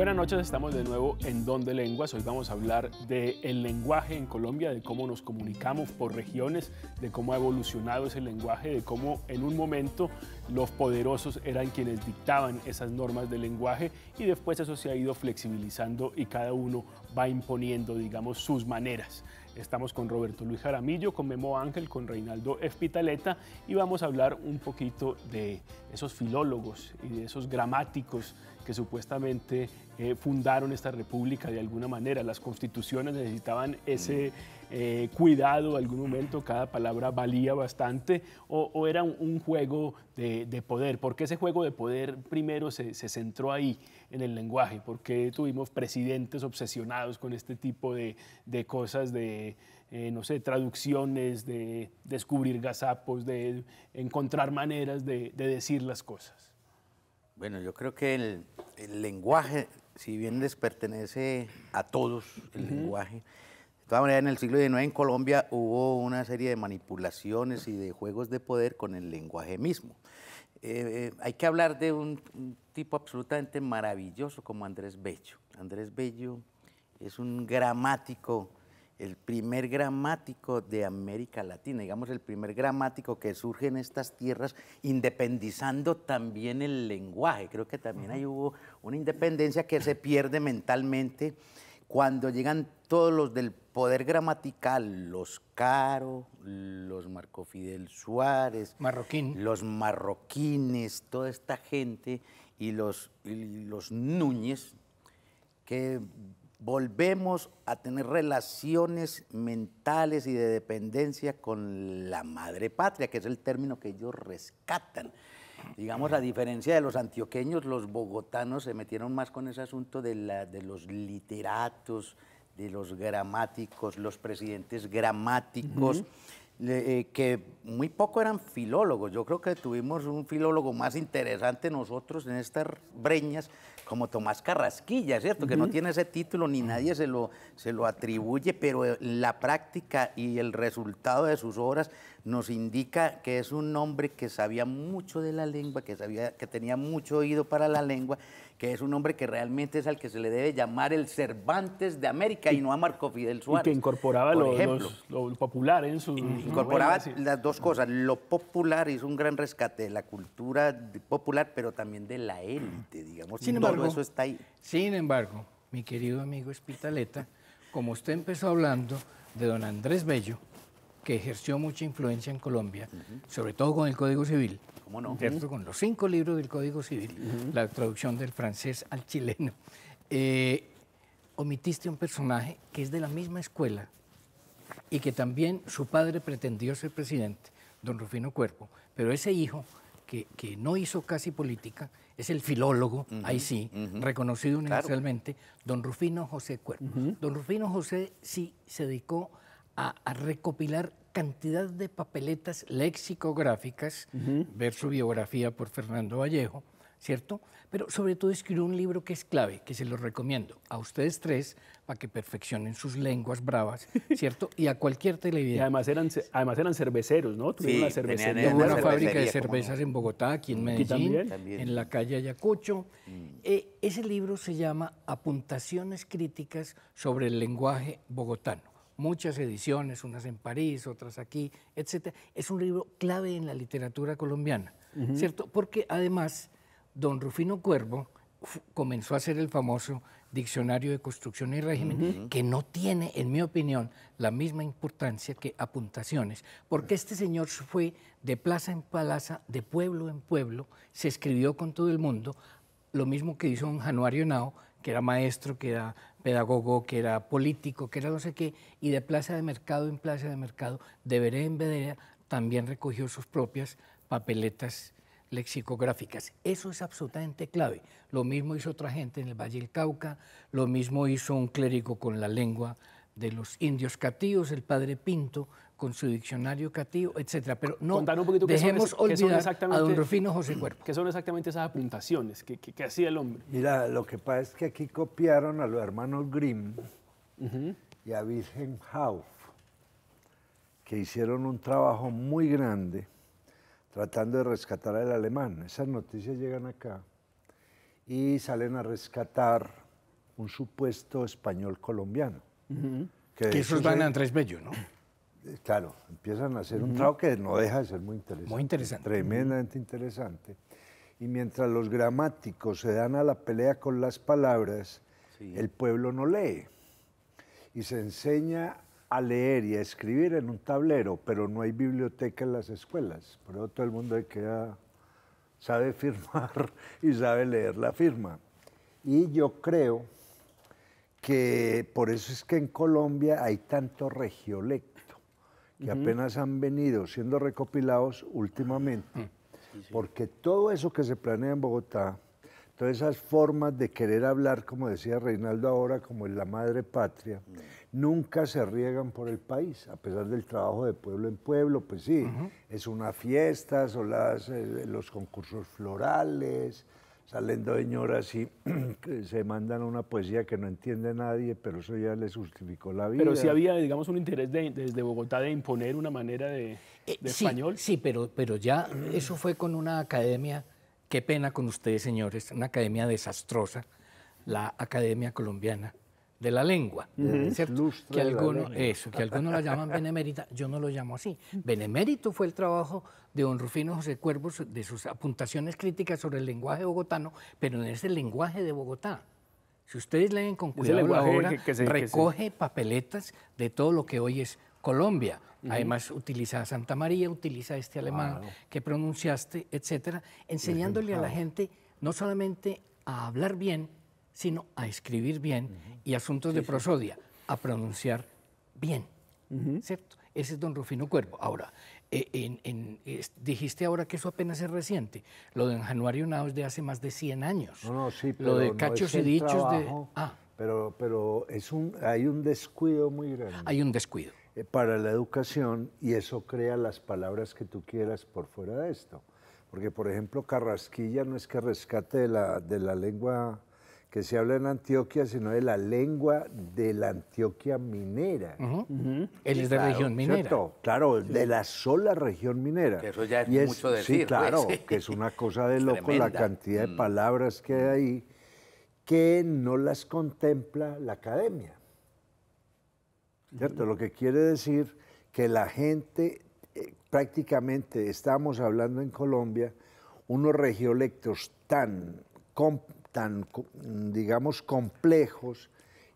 Buenas noches, estamos de nuevo en Don de Lenguas. Hoy vamos a hablar del el lenguaje en Colombia, de cómo nos comunicamos por regiones, de cómo ha evolucionado ese lenguaje, de cómo en un momento los poderosos eran quienes dictaban esas normas del lenguaje y después eso se ha ido flexibilizando y cada uno va imponiendo, digamos, sus maneras. Estamos con Roberto Luis Jaramillo, con Memo Ángel, con Reinaldo Espitaleta y vamos a hablar un poquito de esos filólogos y de esos gramáticos que supuestamente eh, fundaron esta república de alguna manera. Las constituciones necesitaban ese eh, cuidado, algún momento cada palabra valía bastante o, era un, juego de, poder. porque ese juego de poder primero se, centró ahí en el lenguaje? porque tuvimos presidentes obsesionados con este tipo de, cosas de... Eh, no sé, traducciones, de descubrir gazapos, de encontrar maneras de decir las cosas. Bueno, yo creo que el, lenguaje, si bien les pertenece a todos el lenguaje, de todas maneras en el siglo XIX en Colombia hubo una serie de manipulaciones y de juegos de poder con el lenguaje mismo. Eh, eh, hay que hablar de un, tipo absolutamente maravilloso como Andrés Bello. Andrés Bello es un gramático el primer gramático de América Latina, digamos el primer gramático que surge en estas tierras, independizando también el lenguaje. Creo que también ahí hubo una independencia que se pierde mentalmente cuando llegan todos los del poder gramatical, los Caro, los Marco Fidel Suárez, Marroquín. los marroquines, toda esta gente y los, y los Núñez, que volvemos a tener relaciones mentales y de dependencia con la madre patria, que es el término que ellos rescatan. Digamos, a diferencia de los antioqueños, los bogotanos se metieron más con ese asunto de, los literatos, de los gramáticos, los presidentes gramáticos, eh, que muy poco eran filólogos. Yo creo que tuvimos un filólogo más interesante nosotros en estas breñas, como Tomás Carrasquilla, ¿cierto? Que no tiene ese título ni nadie se lo, se lo atribuye, pero eh, la práctica y el resultado de sus obras nos indica que es un hombre que sabía mucho de la lengua, que, sabía, que tenía mucho oído para la lengua que es un hombre que realmente es al que se le debe llamar el Cervantes de América y, no a Marco Fidel Suárez. Y que incorporaba lo, popular en su... Incorporaba las dos cosas. Lo popular hizo un gran rescate de la cultura popular, pero también de la élite, digamos. Sin embargo, eso está ahí. Sin embargo, mi querido amigo Espitaleta, como usted empezó hablando de don Andrés Bello, que ejerció mucha influencia en Colombia, sobre todo con el Código Civil, ¿cierto? Con los cinco libros del Código Civil, la traducción del francés al chileno. Eh, omitiste un personaje que es de la misma escuela y que también su padre pretendió ser presidente, don Rufino Cuerpo, pero ese hijo que, no hizo casi política es el filólogo, ahí sí, reconocido universalmente, don Rufino José Cuerpo. Don Rufino José sí se dedicó a recopilar cantidad de papeletas lexicográficas, ver su biografía por Fernando Vallejo, ¿cierto? Pero sobre todo escribió un libro que es clave, que se lo recomiendo a ustedes tres para que perfeccionen sus lenguas bravas, ¿cierto? Y a cualquier televidente. además eran, además eran cerveceros, ¿no? Tuvieron una cervecería. una, fábrica de cervezas en Bogotá, aquí en Medellín, en la calle Ayacucho. Mm. Eh, ese libro se llama Apuntaciones críticas sobre el lenguaje bogotano muchas ediciones, unas en París, otras aquí, etc. Es un libro clave en la literatura colombiana, ¿cierto? Porque además, don Rufino Cuervo comenzó a hacer el famoso Diccionario de Construcción y Régimen, que no tiene, en mi opinión, la misma importancia que Apuntaciones, porque este señor fue de plaza en plaza, de pueblo en pueblo, se escribió con todo el mundo, lo mismo que hizo un Januario Nao, que era maestro, que era pedagogo, que era político, que era no sé qué, y de plaza de mercado en plaza de mercado, de vereda en vereda, también recogió sus propias papeletas lexicográficas. Eso es absolutamente clave. Lo mismo hizo otra gente en el Valle del Cauca, lo mismo hizo un clérigo con la lengua de los indios catíos, el padre Pinto, con su diccionario cativo, etcétera. Pero no Contar un poquito dejemos son, olvidar exactamente, a don Rufino José Cuerpo. ¿Qué son exactamente esas apuntaciones que, hacía el hombre? Mira, lo que pasa es que aquí copiaron a los hermanos Grimm y a Wilhelm Hauff, que hicieron un trabajo muy grande tratando de rescatar al alemán. Esas noticias llegan acá y salen a rescatar un supuesto español colombiano. Que, que esos van a Andrés Bello, ¿no? Eh, claro, empiezan a hacer un trabajo que no deja de ser muy interesante. Muy interesante. Tremendamente interesante. Y mientras los gramáticos se dan a la pelea con las palabras, el pueblo no lee. Y se enseña a leer y a escribir en un tablero, pero no hay biblioteca en las escuelas. Por eso todo el mundo queda, sabe firmar y sabe leer la firma. Y yo creo que por eso es que en Colombia hay tanto regiolecto que apenas han venido siendo recopilados últimamente, mm. porque todo eso que se planea en Bogotá, todas esas formas de querer hablar, como decía Reinaldo ahora, como en la madre patria, mm. nunca se riegan por el país, a pesar del trabajo de pueblo en pueblo, pues sí, es una fiesta, son las, eh, los concursos florales, salen dos señoras y se mandan una poesía que no entiende nadie, pero eso ya le justificó la vida. Pero si había, digamos, un interés desde Bogotá de imponer una manera de, eh, español. Sí, pero, pero ya eso fue con una academia, qué pena con ustedes, señores, una academia desastrosa, la Academia Colombiana de la lengua, Que algunos, eso, que algunos la llaman benemérita, yo no lo llamo así. Benemérito fue el trabajo de don Rufino José Cuervos, de sus apuntaciones críticas sobre el lenguaje bogotano, pero en ese lenguaje de Bogotá. Si ustedes leen con cuidado la recoge papeletas de todo lo que hoy es Colombia. Además, utiliza Santa María, utiliza este alemán que pronunciaste, etcétera, enseñándole a la gente no solamente a hablar bien, sino a escribir bien y asuntos de prosodia, a pronunciar bien, ¿cierto? Ese es don Rufino Cuervo. Ahora, e, dijiste ahora que eso apenas es reciente. Lo de Januario Nao es de hace más de 100 años. No, no, sí, pero Lo de cachos y dichos ah. Pero, es un, hay un descuido muy grande. Hay un descuido. Eh, para la educación y eso crea las palabras que tú quieras por fuera de esto. Porque, por ejemplo, Carrasquilla no es que rescate la, de la lengua que se habla en Antioquia, sino de la lengua de la Antioquia minera. Él es de región minera. Claro, de la sola región minera. Que eso ya es, mucho decir. Sí, pues. claro, que es una cosa de loco la cantidad de mm. palabras que mm. hay ahí que no las contempla la academia. ¿Cierto? Lo que quiere decir que la gente, eh, prácticamente, estamos hablando en Colombia, unos regiolectos tan tan, digamos, complejos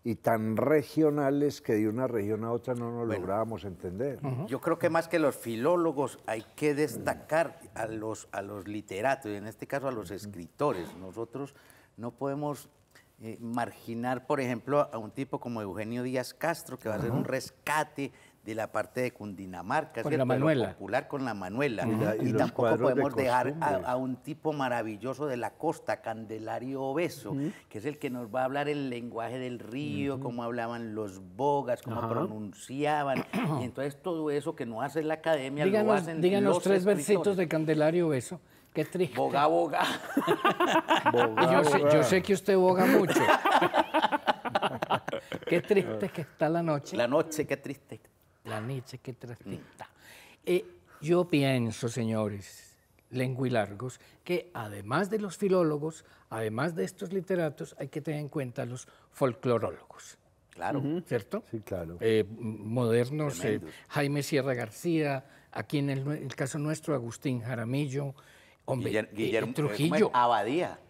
y tan regionales que de una región a otra no nos lográbamos entender. Yo creo que más que los filólogos hay que destacar a los, a los literatos, y en este caso a los escritores. Nosotros no podemos eh, marginar, por ejemplo, a un tipo como Eugenio Díaz Castro, que va a hacer un rescate de la parte de Cundinamarca, con la Manuela. popular con la Manuela. Y, tampoco podemos dejar a, un tipo maravilloso de la costa, Candelario Obeso, que es el que nos va a hablar el lenguaje del río, cómo hablaban los bogas, cómo pronunciaban. entonces todo eso que no hace la academia, lo hacen díganos los tres versitos de Candelario Obeso. Qué triste. Boga, boga. yo, yo sé que usted boga mucho. qué triste que está la noche. La noche, qué triste la Nietzsche que trata. Mm. Eh, yo pienso, señores lenguilargos, que además de los filólogos, además de estos literatos, hay que tener en cuenta los folclorólogos. Claro. ¿Cierto? Sí, claro. Eh, modernos, eh, Jaime Sierra García, aquí en el, caso nuestro, Agustín Jaramillo, hombre, Guillermo, Trujillo. Abadía.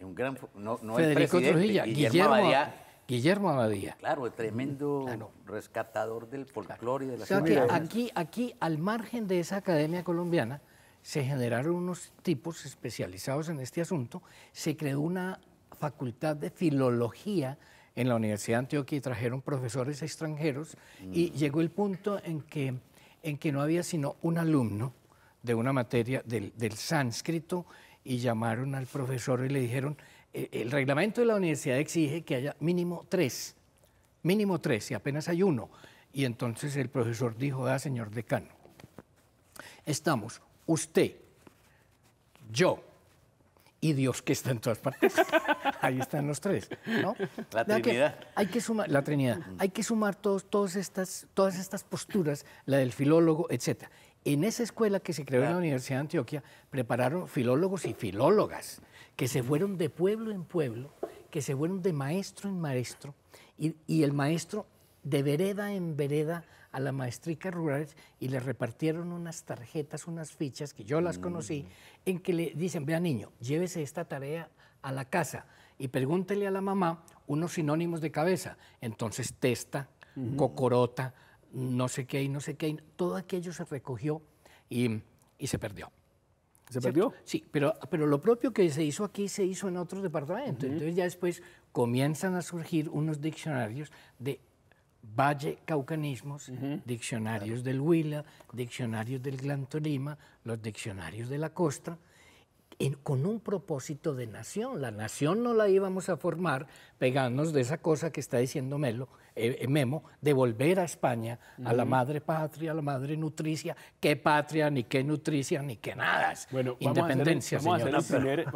un gran, Federico Trujillo, Guillermo Abadía, Guillermo Abadía. Claro, el tremendo rescatador del folclore y de la o aquí, aquí, al margen de esa academia colombiana, se generaron unos tipos especializados en este asunto, se creó una facultad de filología en la Universidad de Antioquia y trajeron profesores extranjeros y mm. llegó el punto en que, en que no había sino un alumno de una materia del sánscrito y llamaron al profesor y le dijeron, eh, el reglamento de la universidad exige que haya mínimo tres, mínimo tres, y apenas hay uno. Y entonces el profesor dijo, ah, señor decano, estamos usted, yo y Dios que está en todas partes. Ahí están los tres, ¿no? La Trinidad. hay que sumar, la Trinidad. Hay que sumar todos, todas, estas, todas estas posturas, la del filólogo, etc. En esa escuela que se creó en la Universidad de Antioquia, prepararon filólogos y filólogas que se fueron de pueblo en pueblo, que se fueron de maestro en maestro, y, el maestro de vereda en vereda a la maestrica rurales y le repartieron unas tarjetas, unas fichas, que yo las conocí, mm. en que le dicen, vea niño, llévese esta tarea a la casa y pregúntele a la mamá unos sinónimos de cabeza. Entonces, testa, cocorota, no sé qué y no sé qué. Todo aquello se recogió y se perdió. ¿Se perdió? Sí, pero, pero lo propio que se hizo aquí se hizo en otros departamentos. Entonces ya después comienzan a surgir unos diccionarios de Valle Caucanismos, diccionarios del Huila, diccionarios del Gran los diccionarios de la costa, con un propósito de nación. La nación no la íbamos a formar pegándonos de esa cosa que está diciendo Melo, eh, eh, Memo, de volver a España, a la madre patria, a la madre nutricia, qué patria, ni qué nutricia, ni qué nada. Bueno, independencia, vamos a,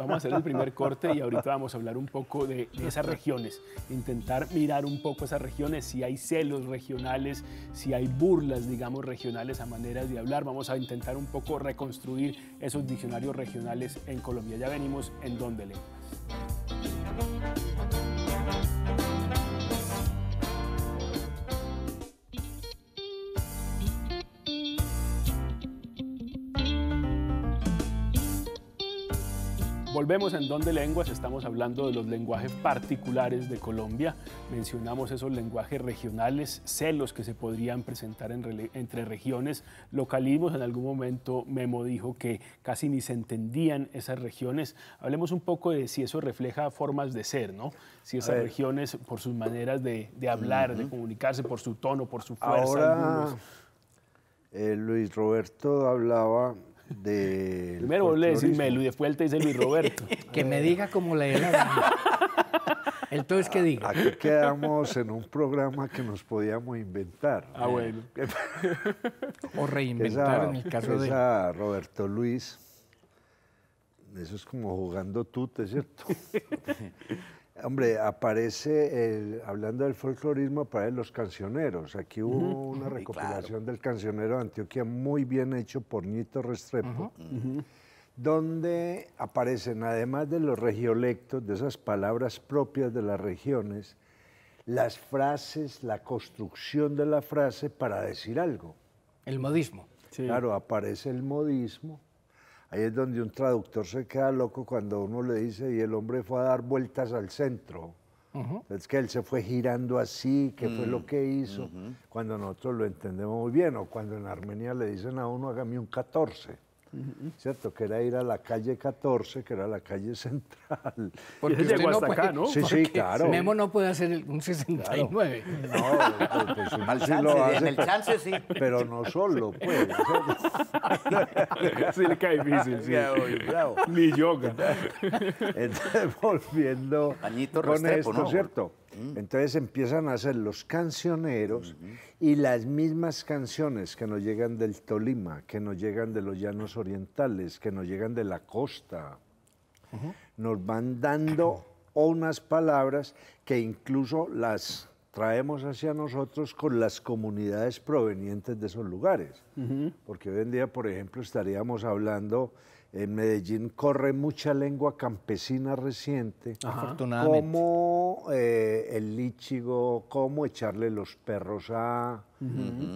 hacer, el primer, corte y ahorita vamos a hablar un poco de, de esas regiones, intentar mirar un poco esas regiones, si hay celos regionales, si hay burlas, digamos, regionales a maneras de hablar. Vamos a intentar un poco reconstruir esos diccionarios regionales en Colombia. Ya venimos en Donde le. Vemos en dónde Lenguas, estamos hablando de los lenguajes particulares de Colombia, mencionamos esos lenguajes regionales, celos que se podrían presentar entre regiones, localismos, en algún momento Memo dijo que casi ni se entendían esas regiones. Hablemos un poco de si eso refleja formas de ser, ¿no? Si esas regiones, por sus maneras de, hablar, de comunicarse, por su tono, por su fuerza. Ahora, eh, Luis Roberto hablaba de. Primero le decís Melo y después él te dice Luis Roberto. que me diga como le dé Entonces, ¿qué diga? Aquí quedamos en un programa que nos podíamos inventar. Ah, bueno. o reinventar en el caso Roberto Luis. Eso es como jugando es ¿cierto? Hombre, aparece, hablando del folclorismo, aparecen los cancioneros. Aquí hubo una recopilación del cancionero de Antioquia muy bien hecho por Nito Restrepo, donde aparecen, además de los regiolectos, de esas palabras propias de las regiones, las frases, la construcción de la frase para decir algo. El modismo. Claro, aparece el modismo Ahí es donde un traductor se queda loco cuando uno le dice, y el hombre fue a dar vueltas al centro. Es que él se fue girando así, que fue lo mm, que hizo, cuando nosotros lo entendemos muy bien, o cuando en Armenia le dicen a uno, hágame un 14. ¿cierto? Que era ir a la calle 14, que era la calle central. Porque usted llegó hasta acá, ¿no? Sí, sí, claro. Memo no puede hacer un 69. No, pues, pues sí lo hace. En el chance sí. Pero no solo, pues. sí le cae difícil, sí. Bravo, Ni yoga. Entonces, volviendo Añito con Restrepo, esto, ¿no? ¿cierto? Mm. Entonces empiezan a hacer los cancioneros y las mismas canciones que nos llegan del Tolima, que nos llegan de los llanos orientales, que nos llegan de la costa, nos van dando unas palabras que incluso las traemos hacia nosotros con las comunidades provenientes de esos lugares. Porque hoy en día, por ejemplo, estaríamos hablando en Medellín corre mucha lengua campesina reciente. Afortunadamente. Como eh, el líchigo, cómo echarle los perros a.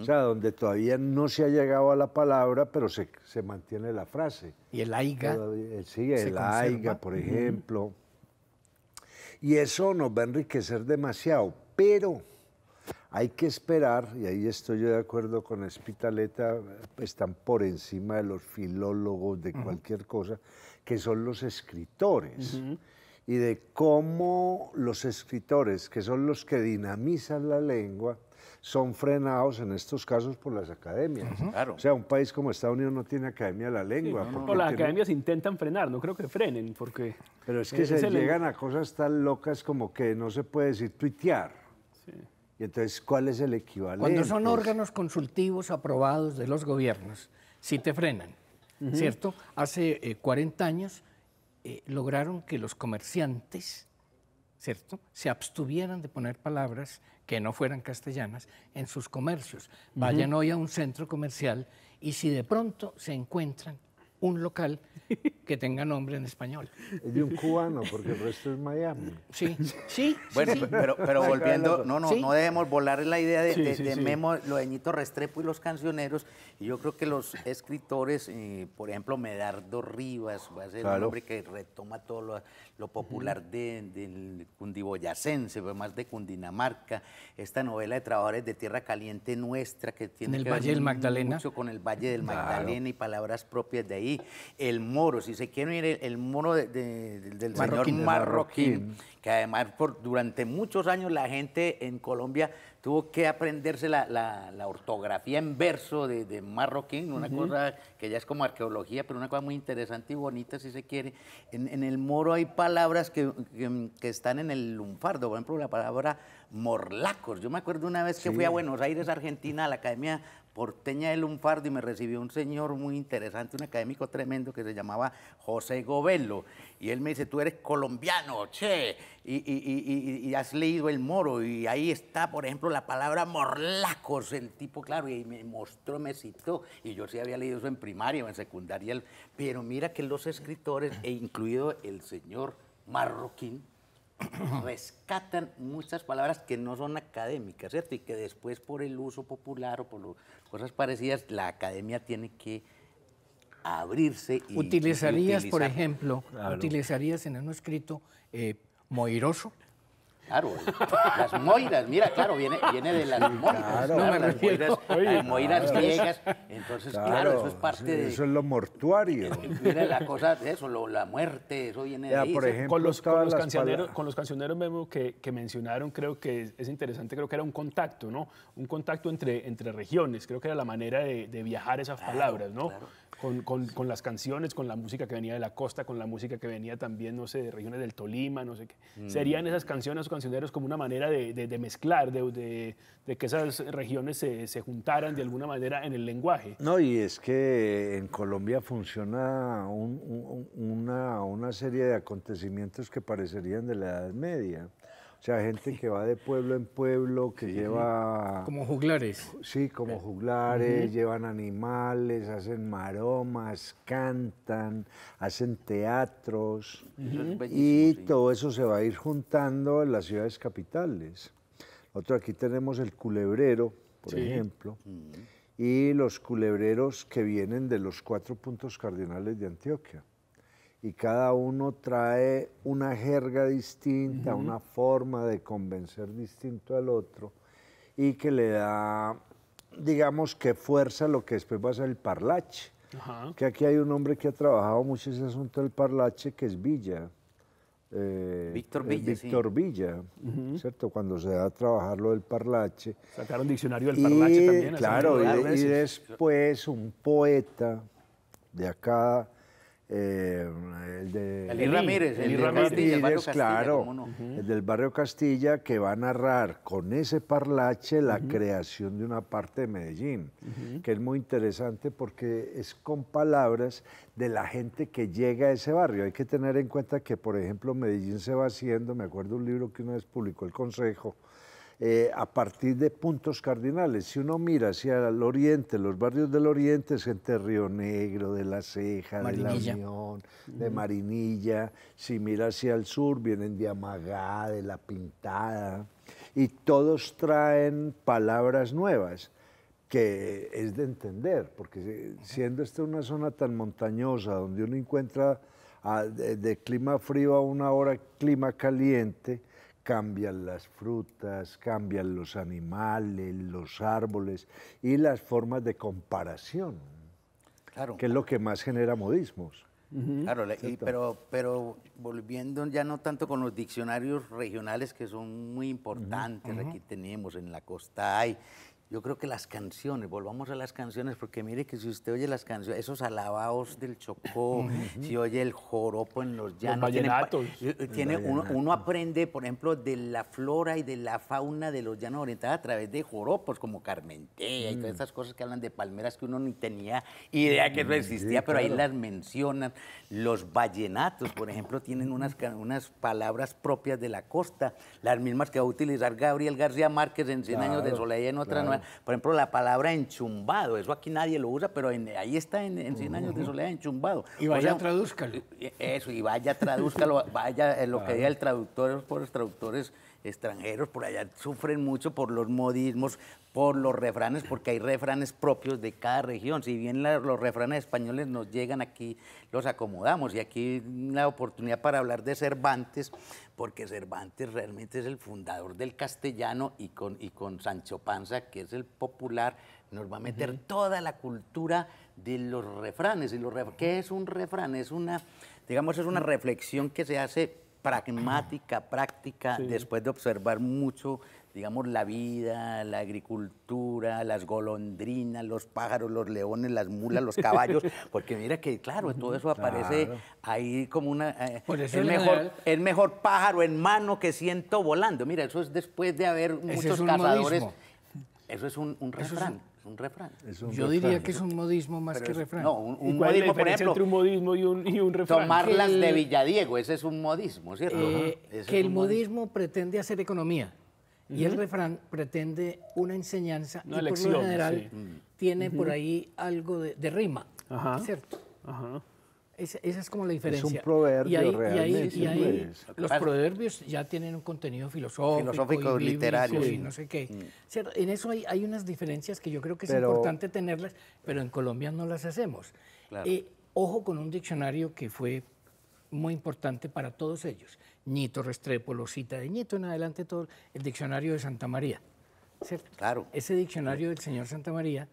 O sea, donde todavía no se ha llegado a la palabra, pero se, mantiene la frase. ¿Y el aiga? Eh, sí, el aiga, por ejemplo. Y eso nos va a enriquecer demasiado, pero hay que esperar, y ahí estoy yo de acuerdo con Espitaleta, están por encima de los filólogos, de cualquier cosa, que son los escritores. Y de cómo los escritores, que son los que dinamizan la lengua, son frenados en estos casos por las academias. claro. O sea, un país como Estados Unidos no tiene academia de la lengua. no, las academias intentan frenar, no creo que frenen, porque... Pero es eh, que se llegan a cosas tan locas como que no se puede decir tuitear entonces, ¿cuál es el equivalente? Cuando son órganos consultivos aprobados de los gobiernos, si te frenan, ¿cierto? Hace 40 eh, años eh, lograron que los comerciantes, ¿cierto?, se abstuvieran de poner palabras que no fueran castellanas en sus comercios. Vayan hoy a un centro comercial y si de pronto se encuentran un local que tenga nombre en español. de un cubano, porque el resto es Miami. Sí, sí. bueno, pero, volviendo, no, no, no debemos volar la idea de, de, Memo, lo de Restrepo y los cancioneros. Y yo creo que los escritores, eh, por ejemplo, Medardo Rivas, va a ser el hombre que retoma todo lo, popular de, del cundiboyacense, más de Cundinamarca. Esta novela de Trabajadores de Tierra Caliente Nuestra, que tiene mucho con el Valle del Magdalena y palabras propias de ahí el moro, si se quiere ir, el, moro del marroquín, señor marroquín, que además por, durante muchos años la gente en Colombia tuvo que aprenderse la, ortografía en verso de, marroquín, una cosa que ya es como arqueología, pero una cosa muy interesante y bonita si se quiere. En, el moro hay palabras que, están en el lunfardo, por ejemplo la palabra morlacos. Yo me acuerdo una vez que fui a Buenos Aires, Argentina, a la Academia porteña de Lunfardo y me recibió un señor muy interesante, un académico tremendo que se llamaba José Govello. Y él me dice, tú eres colombiano, che, y, y has leído El Moro. Y ahí está, por ejemplo, la palabra morlacos, el tipo, claro, y me mostró, me citó. Y yo sí había leído eso en primaria o en secundaria. Pero mira que los escritores, e incluido el señor Marroquín, rescatan muchas palabras que no son académicas, ¿cierto? Y que después por el uso popular o por cosas parecidas, la academia tiene que abrirse. Y, ¿Utilizarías, por ejemplo, utilizarías en un escrito eh, moiroso? Claro, Las moiras, mira, claro, viene, viene de las moiras. no, las moiras, las Entonces, claro, eso es parte de. Eso es lo mortuario. Mira la cosa de eso, lo, la muerte, eso viene de ahí. con, los, cancioneros, con los cancioneros mismo que, mencionaron, creo que es, interesante, creo que era un contacto, ¿no? Un contacto entre, regiones, creo que era la manera de, de viajar esas palabras, ¿no? con, las canciones, con la música que venía de la costa, con la música que venía también, no sé, de regiones del Tolima, no sé qué. Mm. ¿Serían esas canciones o cancioneros como una manera de, de, mezclar, de, que esas regiones se, juntaran de alguna manera en el lenguaje? No, y es que en Colombia funciona una, una serie de acontecimientos que parecerían de la Edad Media. O sea, gente que va de pueblo en pueblo, que lleva... Como juglares. Sí, como eh. juglares, llevan animales, hacen maromas, cantan, hacen teatros. Y todo eso se va a ir juntando en las ciudades capitales. Otro aquí tenemos el culebrero, por ejemplo. Y los culebreros que vienen de los cuatro puntos cardinales de Antioquia y cada uno trae una jerga distinta, una forma de convencer distinto al otro y que le da, digamos, que fuerza lo que después va a ser el parlache. Que aquí hay un hombre que ha trabajado mucho ese asunto del parlache, que es Villa. Eh, eh, Víctor Villa. Víctor Villa, ¿cierto? Cuando se da a trabajar lo del parlache. Sacaron diccionario del parlache también. Claro, y después un poeta de acá eh, el de Ramírez, el, Ramírez, claro, el del barrio Castilla, que va a narrar con ese parlache la creación de una parte de Medellín, que es muy interesante porque es con palabras de la gente que llega a ese barrio. Hay que tener en cuenta que, por ejemplo, Medellín se va haciendo, me acuerdo un libro que una vez publicó el Consejo, eh, a partir de puntos cardinales. Si uno mira hacia el oriente, los barrios del oriente, es entre Río Negro, de La Ceja, de La Unión, de Marinilla. Si mira hacia el sur, vienen de Amagá, de La Pintada. Y todos traen palabras nuevas que es de entender, porque siendo esta una zona tan montañosa, donde uno encuentra ah, de, clima frío a una hora clima caliente, cambian las frutas, cambian los animales, los árboles y las formas de comparación, claro. que es lo que más genera modismos. Claro, pero, pero volviendo ya no tanto con los diccionarios regionales que son muy importantes, aquí tenemos en la costa hay, yo creo que las canciones, volvamos a las canciones, porque mire que si usted oye las canciones, esos alabaos del Chocó, si oye el joropo en los llanos, los tiene, uno, aprende, por ejemplo, de la flora y de la fauna de los llanos orientales a través de joropos como Carmentea y todas mm. esas cosas que hablan de palmeras que uno ni tenía idea que no mm, existía, pero ahí las mencionan. Los vallenatos, por ejemplo, tienen unas, unas palabras propias de la costa, las mismas que va a utilizar Gabriel García Márquez en 100 años de soledad y en otra nueva por ejemplo, la palabra enchumbado, eso aquí nadie lo usa, pero ahí está en, 100 años de soledad, enchumbado. Y vaya, tradúzcalo. Eh, eso, y vaya, tradúzcalo, vaya, eh, lo que diga el traductor, los pobres traductores extranjeros por allá sufren mucho por los modismos, por los refranes, porque hay refranes propios de cada región. Si bien los refranes españoles nos llegan aquí, los acomodamos. Y aquí la oportunidad para hablar de Cervantes, porque Cervantes realmente es el fundador del castellano y con, y con Sancho Panza, que es el popular, nos va a meter toda la cultura de los refranes. Y los ¿Qué es un refrán? Es una, digamos, es una reflexión que se hace pragmática, práctica, después de observar mucho, digamos, la vida, la agricultura, las golondrinas, los pájaros, los leones, las mulas, los caballos, porque mira que, claro, todo eso aparece ahí como una... Eh, el, mejor, mejor pájaro en mano que siento volando. Mira, eso es después de haber muchos cazadores... Eso es un, restaurante. Es un refrán. Yo diría que es un modismo más que refrán. No, un, modismo, por ejemplo. Entre un modismo y un, y un refrán. Tomarlas de Villadiego, ese es un modismo, ¿cierto? Eh, que el modismo, pretende hacer economía. Y el refrán pretende una enseñanza una y por lo general mm. tiene por ahí algo de, rima, ¿cierto? Ajá esa es como la diferencia. Es un proverbio y pues, los proverbios ya tienen un contenido filosófico, literario. Y no sé qué. Mm. En eso hay, hay, unas diferencias que yo creo que es importante tenerlas, pero en Colombia no las hacemos. Eh, ojo con un diccionario que fue muy importante para todos ellos. Ñito Restrepo, cita de Ñito en adelante todo el diccionario de Santa María. Claro. Ese diccionario del señor Santa María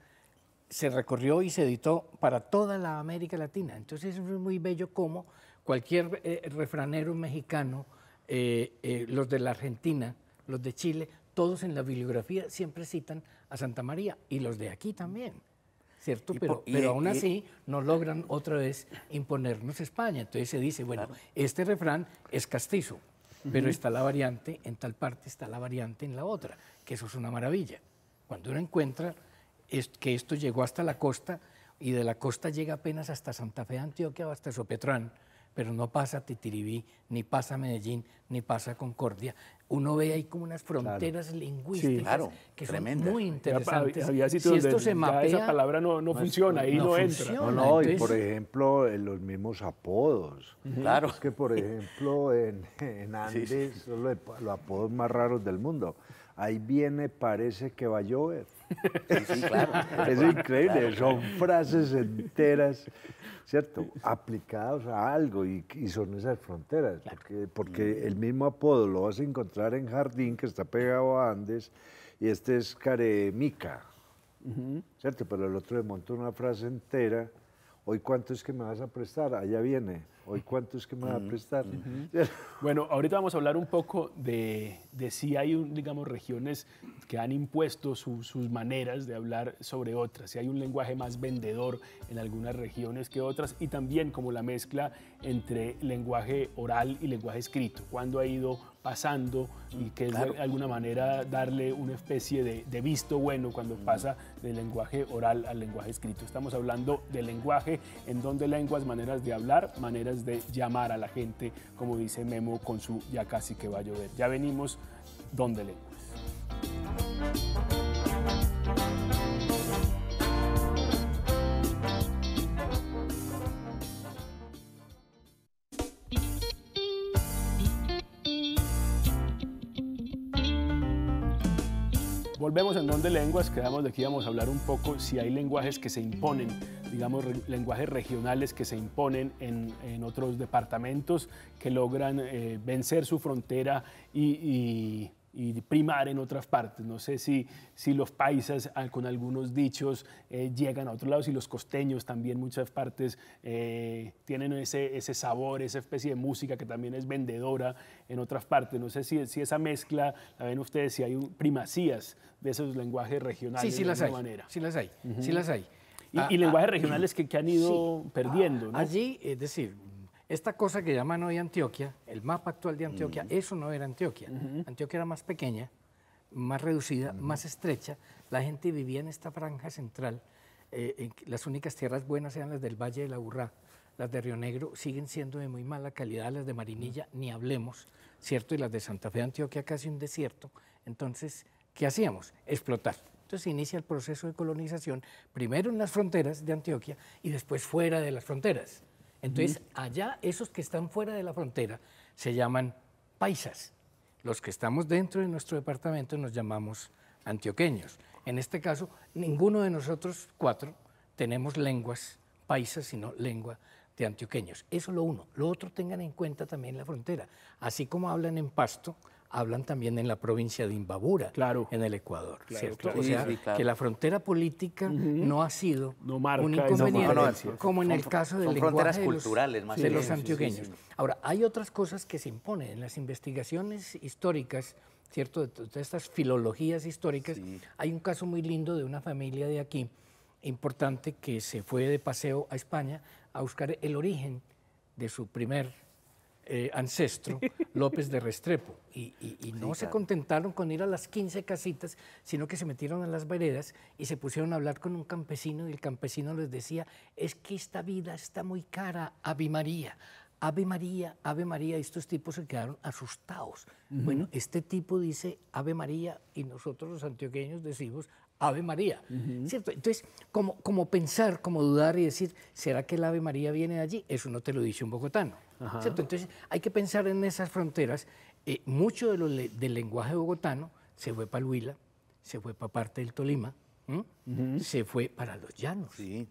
se recorrió y se editó para toda la América Latina. Entonces es muy bello cómo cualquier eh, refranero mexicano, eh, eh, los de la Argentina, los de Chile, todos en la bibliografía siempre citan a Santa María y los de aquí también. ¿Cierto? pero, pero aún así no logran otra vez imponernos España. Entonces se dice, bueno, este refrán es castizo, pero está la variante en tal parte, está la variante en la otra, que eso es una maravilla. Cuando uno encuentra que esto llegó hasta la costa y de la costa llega apenas hasta Santa Fe Antioquia o hasta Sopetrán, pero no pasa Titiribí, ni pasa Medellín, ni pasa Concordia. Uno ve ahí como unas fronteras lingüísticas que son muy interesantes. si esto se mapea, esa palabra no, pues, funciona, ahí no, entra. No, no, y por ejemplo, en los mismos apodos. Claro. Es que, por ejemplo, en, Andes son los apodos más raros del mundo. Ahí viene, parece que va a llover es increíble, son frases enteras, ¿cierto? Aplicadas a algo y, son esas fronteras, porque, porque, el mismo apodo lo vas a encontrar en Jardín, que está pegado a Andes, y este es Caremica, ¿cierto? Pero el otro le montó una frase entera, hoy cuánto es que me vas a prestar, allá viene hoy cuánto que me va a prestar. bueno, ahorita vamos a hablar un poco de, si hay, un, digamos, regiones que han impuesto sus maneras de hablar sobre otras, si hay un lenguaje más vendedor en algunas regiones que otras y también como la mezcla entre lenguaje oral y lenguaje escrito, cuándo ha ido pasando y mm, que de alguna manera darle una especie de, de visto bueno cuando mm. pasa del lenguaje oral al lenguaje escrito. Estamos hablando del lenguaje en donde lenguas, maneras de hablar, maneras de llamar a la gente, como dice Memo con su ya casi que va a llover. Ya venimos donde leemos? volvemos en Don Lenguas, quedamos de aquí, vamos a hablar un poco si hay lenguajes que se imponen, digamos, lenguajes regionales que se imponen en, otros departamentos, que logran eh, vencer su frontera y y primar en otras partes. No sé si, si los paisas con algunos dichos eh, llegan a otro lado, si los costeños también muchas partes eh, tienen ese, sabor, esa especie de música que también es vendedora en otras partes. No sé si, si esa mezcla la ven ustedes, si hay primacías de esos lenguajes regionales sí, sí de las alguna hay, manera. Sí las hay, sí las hay. Y, ah, lenguajes ah, regionales que, han ido perdiendo. Ah, allí, es decir, esta cosa que llaman hoy Antioquia, el mapa actual de Antioquia, eso no era Antioquia. Antioquia era más pequeña, más reducida, más estrecha. La gente vivía en esta franja central. Eh, en las únicas tierras buenas eran las del Valle de la Urrá. Las de Río Negro siguen siendo de muy mala calidad, las de Marinilla ni hablemos, ¿cierto? Y las de Santa Fe de Antioquia casi un desierto. Entonces, ¿qué hacíamos? Explotar. Entonces inicia el proceso de colonización, primero en las fronteras de Antioquia y después fuera de las fronteras. Entonces, allá esos que están fuera de la frontera se llaman paisas. Los que estamos dentro de nuestro departamento nos llamamos antioqueños. En este caso, ninguno de nosotros cuatro tenemos lenguas paisas, sino lengua de antioqueños. Eso lo uno. Lo otro tengan en cuenta también la frontera. Así como hablan en Pasto, hablan también en la provincia de Imbabura, en el Ecuador. O sea, que la frontera política no ha sido un inconveniente, como en el caso del de los, culturales, más de los antioqueños. Ahora, hay otras cosas que se imponen en las investigaciones históricas, ¿cierto? De todas estas filologías históricas. Hay un caso muy lindo de una familia de aquí, importante, que se fue de paseo a España a buscar el origen de su primer eh, ancestro, López de Restrepo. Y, no se contentaron con ir a las 15 casitas, sino que se metieron a las veredas y se pusieron a hablar con un campesino y el campesino les decía, es que esta vida está muy cara, Ave María. Ave María, Ave María, estos tipos se quedaron asustados. Bueno, este tipo dice Ave María y nosotros los antioqueños decimos Ave María, ¿cierto? Entonces, como, como pensar, como dudar y decir, ¿será que el Ave María viene de allí? Eso no te lo dice un bogotano, ¿cierto? Entonces, hay que pensar en esas fronteras. Eh, mucho de del lenguaje bogotano se fue para el Huila, se fue para parte del Tolima, se fue para los llanos. Sí.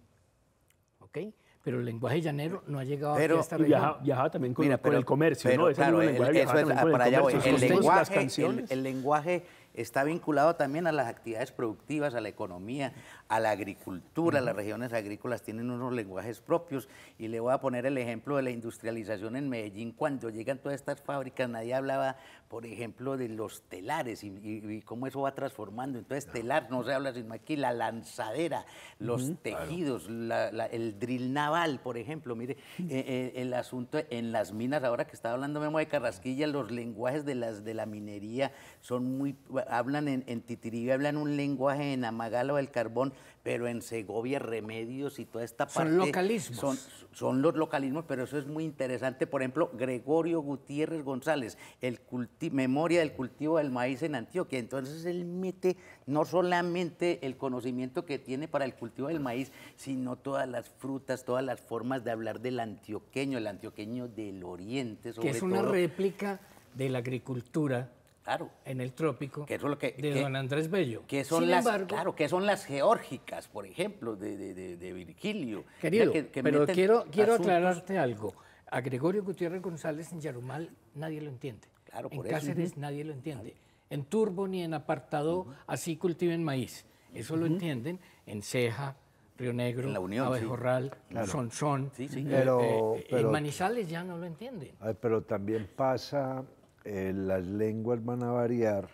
¿Ok? pero el lenguaje llanero no ha llegado hasta esta región. Viajaba, también con, el comercio, ¿no? claro, el, lenguaje, para el lenguaje está vinculado también a las actividades productivas, a la economía, a la agricultura. Las regiones agrícolas tienen unos lenguajes propios y le voy a poner el ejemplo de la industrialización en Medellín. Cuando llegan todas estas fábricas, nadie hablaba por ejemplo, de los telares y, cómo eso va transformando. Entonces, telar no se habla sino aquí, la lanzadera, los tejidos, el drill naval, por ejemplo. Mire, eh, eh, el asunto en las minas, ahora que estaba hablando Memo de Carrasquilla, los lenguajes de, las, de la minería son muy. hablan en, en hablan un lenguaje en Amagalo del carbón pero en Segovia Remedios y toda esta parte. Son localismos. Son, los localismos, pero eso es muy interesante. Por ejemplo, Gregorio Gutiérrez González, el Memoria del cultivo del maíz en Antioquia. Entonces él mete no solamente el conocimiento que tiene para el cultivo del maíz, sino todas las frutas, todas las formas de hablar del antioqueño, el antioqueño del oriente. que es una réplica de la agricultura en el trópico. de don Andrés Bello. Que son las, claro, que son las geórgicas, por ejemplo, de, Virgilio. Querido, pero quiero, quiero aclararte algo. A Gregorio Gutiérrez González en Yarumal nadie lo entiende. Claro, en Cáceres nadie lo entiende. En Turbo ni en Apartado, así cultiven maíz. Eso lo entienden en Ceja, Río Negro, la Unión, Abejorral, eh, eh, en Manizales ya no lo entienden. pero también pasa eh, las lenguas van a variar.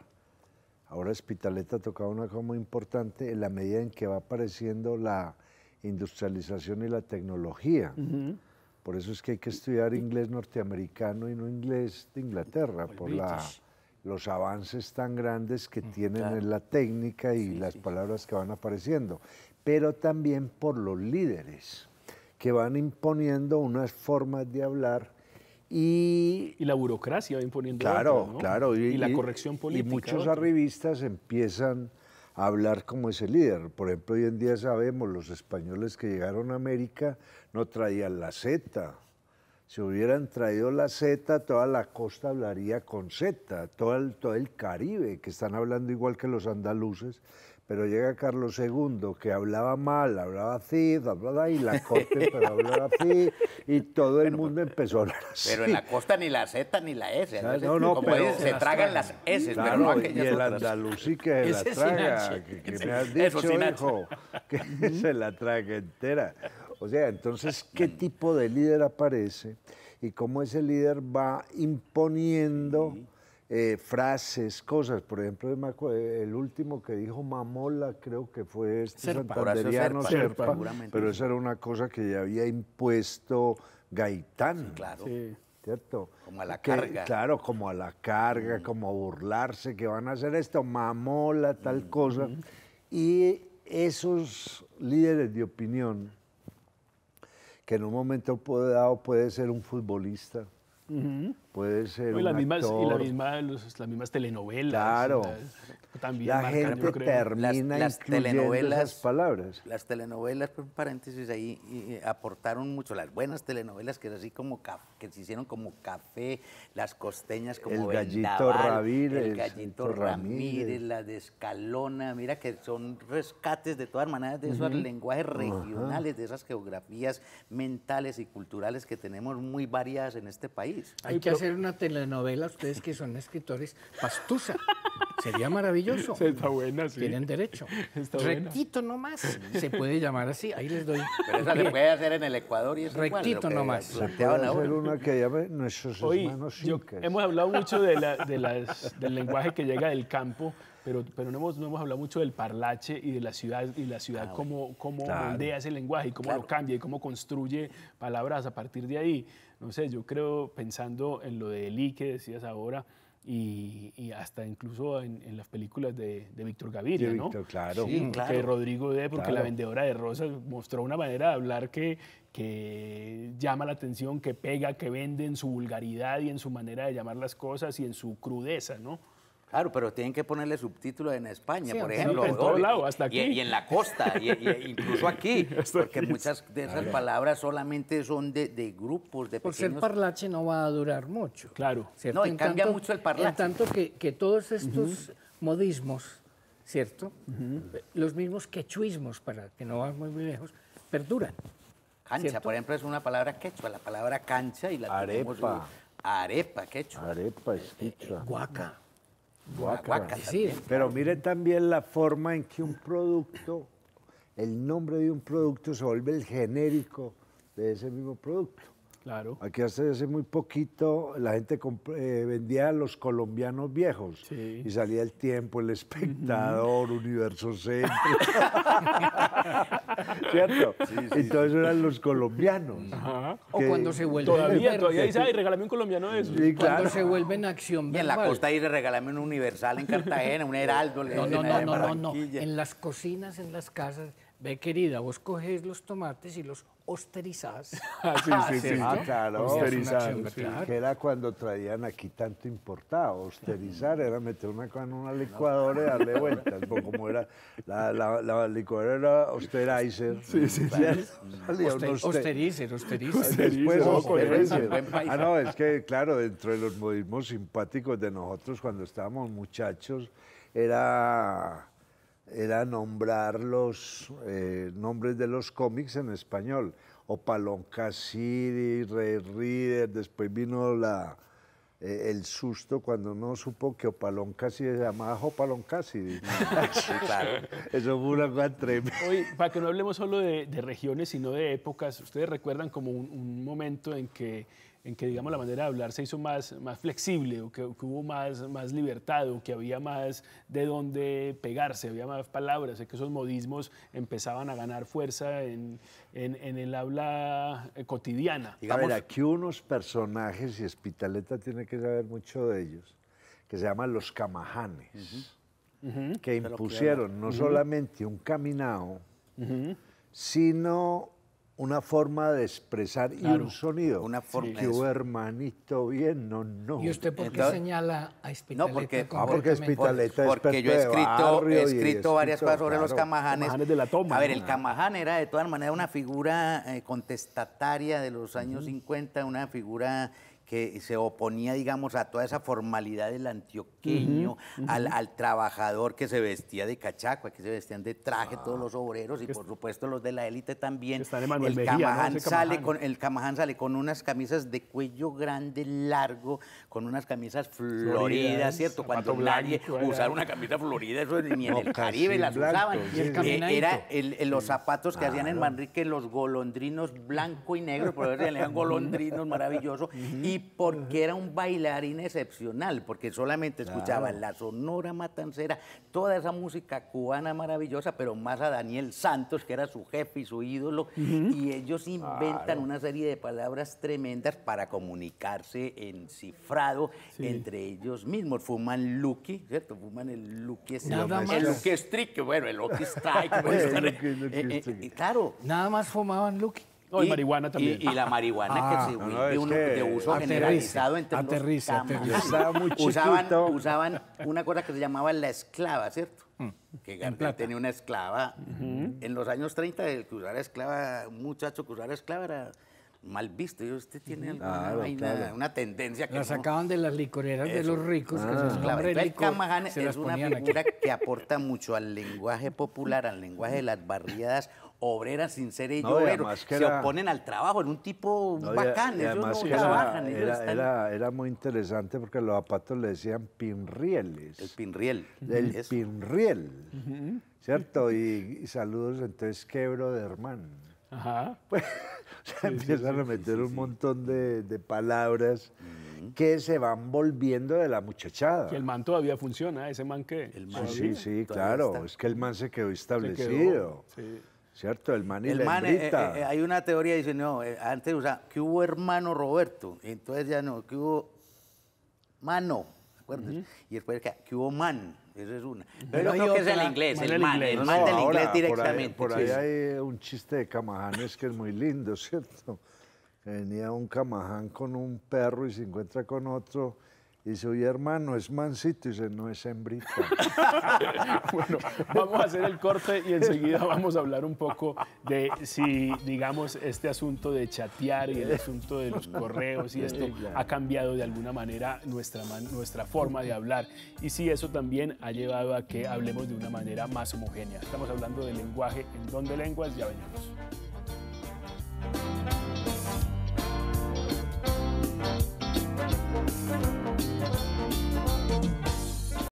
Ahora Spitaleta tocado una cosa muy importante en la medida en que va apareciendo la industrialización y la tecnología. Por eso es que hay que estudiar inglés norteamericano y no inglés de Inglaterra, por los avances tan grandes que mm, tienen en la técnica y las palabras que van apareciendo, pero también por los líderes que van imponiendo unas formas de hablar y, la burocracia imponiendo. Claro, claro. Y, la corrección política. Y muchos arribistas empiezan a hablar como ese líder. Por ejemplo, hoy en día sabemos, los españoles que llegaron a América no traían la Z. Si hubieran traído la Z, toda la costa hablaría con Z, todo el, todo el Caribe, que están hablando igual que los andaluces, pero llega Carlos II, que hablaba mal, hablaba así, hablaba y la corte para hablar así, y todo el mundo pues, empezó a hablar así. Pero en la costa ni la Z ni la S. No, no, como dicen, se tragan las S, Y el andalusí que se la traga, que, me has dicho, hijo, que se la traga entera. O sea, entonces, ¿qué tipo de líder aparece? Y cómo ese líder va imponiendo... Eh, frases, cosas. Por ejemplo, el último que dijo Mamola creo que fue este pero esa era una cosa que ya había impuesto Gaitán. claro. ¿Cierto? Como a la carga. Claro, como a la carga, mm. como burlarse, que van a hacer esto, mamola, tal mm. cosa. Mm. Y esos líderes de opinión, que en un momento dado puede ser un futbolista, Uh -huh. Puede ser. Y, la misma, actor. y la misma, los, las mismas telenovelas. Claro. También la gente las, telenovelas, palabras. Las telenovelas, por pues, paréntesis ahí, aportaron mucho. Las buenas telenovelas que así como que se hicieron como café, las costeñas como el gallito Ramírez, el gallito Ramírez, la de Escalona. Mira que son rescates de todas maneras de esos lenguajes regionales, de esas geografías mentales y culturales que tenemos muy variadas en este país. Hay, que hacer una telenovela, ustedes que son escritores, pastusa. Sería maravilloso. Está buena, sí. Tienen derecho. Está Rectito buena. nomás. Se puede llamar así. Ahí les doy. Pero esa se puede hacer en el Ecuador y es Rectito no nomás. Se hacer una que llame nuestros Hoy, yo, Hemos hablado mucho del lenguaje que llega del campo, pero, pero no, hemos, no hemos hablado mucho del parlache y de la ciudad, y la ciudad ah, cómo, cómo moldea ese lenguaje y cómo lo cambia y cómo construye palabras a partir de ahí. No sé, yo creo, pensando en lo de Eli que decías ahora, y, hasta incluso en, las películas de, Víctor Gaviria, de ¿no? Víctor, claro. Sí, mm, Que Rodrigo D, porque la vendedora de rosas mostró una manera de hablar que, que llama la atención, que pega, que vende en su vulgaridad y en su manera de llamar las cosas y en su crudeza, ¿no? Claro, pero tienen que ponerle subtítulos en España, por ejemplo. lado, hasta Y, en la costa, e incluso aquí, porque muchas de esas palabras solamente son de, grupos, de personas. Por ser parlache no va a durar mucho. Claro. No, en cambia mucho el parlache. En tanto que, todos estos modismos, ¿cierto? Los mismos quechuismos, para que no vayan muy lejos, perduran. Cancha, por ejemplo, es una palabra quechua, la palabra cancha y la Arepa. Tenemos, arepa, quechua. Arepa es quechua. Eh, eh, guaca. Ah, pero mire también la forma en que un producto, el nombre de un producto se vuelve el genérico de ese mismo producto. Claro. Aquí hace, hace muy poquito la gente eh, vendía a los colombianos viejos y salía el tiempo, el espectador, Universo Centro. ¿Cierto? Sí, sí, Entonces eran los colombianos. Ajá. O cuando se vuelven. Todavía, todavía dice, ay, regálame un colombiano de esos. Cuando se vuelven acción. Y en la costa dice regálame un Universal en Cartagena, un Heraldo. no, no, no, no, no. En las cocinas, en las casas ve querida, vos coges los tomates y los osterizás. Ah, sí, sí, ah, sí. claro, Que era cuando traían aquí tanto importado. Osterizar era meter una cosa en una licuadora y darle vueltas. Pues como era, la, la, licuadora era Osterizer. Sí, sí, sí. Osterizer. osterizer. Después Ah, no, es que, claro, dentro de los modismos simpáticos de nosotros cuando estábamos muchachos, era era nombrar los eh, nombres de los cómics en español. O Cassidy, Reader, después vino eh, el susto cuando no supo que Opalón Cassidy se llamaba Opalón Cassidy. sí, Eso fue una cosa tremenda. para que no hablemos solo de, regiones, sino de épocas, ¿ustedes recuerdan como un momento en que en que, digamos, la manera de hablar se hizo más, más flexible, o que, hubo más, más libertad, o que había más de dónde pegarse, había más palabras, que esos modismos empezaban a ganar fuerza en, el habla eh, cotidiana. a ver, aquí unos personajes, y Espitaleta tiene que saber mucho de ellos, que se llaman los camajanes, que impusieron no solamente un caminado, sino una forma de expresar y un sonido. Una forma que, hermanito, bien, no, no. ¿Y usted por qué señala a Espitaleta? No, ah, porque, porque Spitaleta es porque yo he escrito, he escrito varias cosas sobre los camajanes. camajanes de la toma, a ver, el ah. camaján era de todas maneras una figura eh, contestataria de los años 50, una figura que se oponía, digamos, a toda esa formalidad del antioqueño, Al, trabajador que se vestía de cachacua, que se vestían de traje todos ah, los obreros y por supuesto los de la élite también. El camaján, sale con, el sale con unas camisas de cuello grande, largo, con unas camisas floridas, ¿cierto? Cuando nadie usaba una camisa florida, eso ni en el Caribe las usaban. Eh, era el, los zapatos que hacían en Manrique, los golondrinos blanco y negro, por eso le golondrinos maravilloso. y y porque era un bailarín excepcional, porque solamente escuchaba la Sonora Matancera, toda esa música cubana maravillosa, pero más a Daniel Santos, que era su jefe y su ídolo, y ellos inventan una serie de palabras tremendas para comunicarse en cifrado entre ellos mismos. Fuman Lucky, ¿cierto? Fuman el Lucky Strike. El Lucky Strike, bueno, el Lucky Strike. Pues, eh, eh, claro. Nada más fumaban Lucky y, la marihuana que ah, se de uso generalizado entre aterriza, los aterriza, usaban, usaban una cosa que se llamaba la esclava, ¿cierto? Mm. Que Gardel tenía una esclava. En los años 30, el que usara esclava, un muchacho que usara esclava era mal visto. Y usted tiene una tendencia que. La sacaban de las licoreras de los ricos. Ah, que es una figura que aporta mucho al lenguaje popular, al lenguaje de las barriadas obreras sin ser ellos no, Se oponen al trabajo, en un tipo bacán, ellos no trabajan. Era, muy interesante porque los zapatos le decían pinrieles. El pinriel. El pinriel, ¿cierto? Y, saludos, entonces, quebro de hermano. Ajá. Pues sea, empiezan a meter un montón de, palabras que se van volviendo de la muchachada. Que el man todavía funciona, ese man que. sí, sí, claro. Es que el man se quedó establecido. Sí, ¿Cierto? El man y el la Hay una teoría, dice, no, eh, antes, o sea, que hubo hermano Roberto, entonces ya no, que hubo mano, ¿de acuerdo? Y después que, hubo man, esa es una. Pero, yo creo que es el inglés, el man, el man del inglés directamente. Por ahí, hay un chiste de Camajanes que es muy lindo, ¿cierto? Venía un Camaján con un perro y se encuentra con otro Dice, oye, hermano, es Y Dice, no es hembrita. bueno, vamos a hacer el corte y enseguida vamos a hablar un poco de si, digamos, este asunto de chatear y el asunto de los correos y esto ha cambiado de alguna manera nuestra, nuestra forma de hablar y si eso también ha llevado a que hablemos de una manera más homogénea. Estamos hablando de lenguaje en don de lenguas, ya venimos.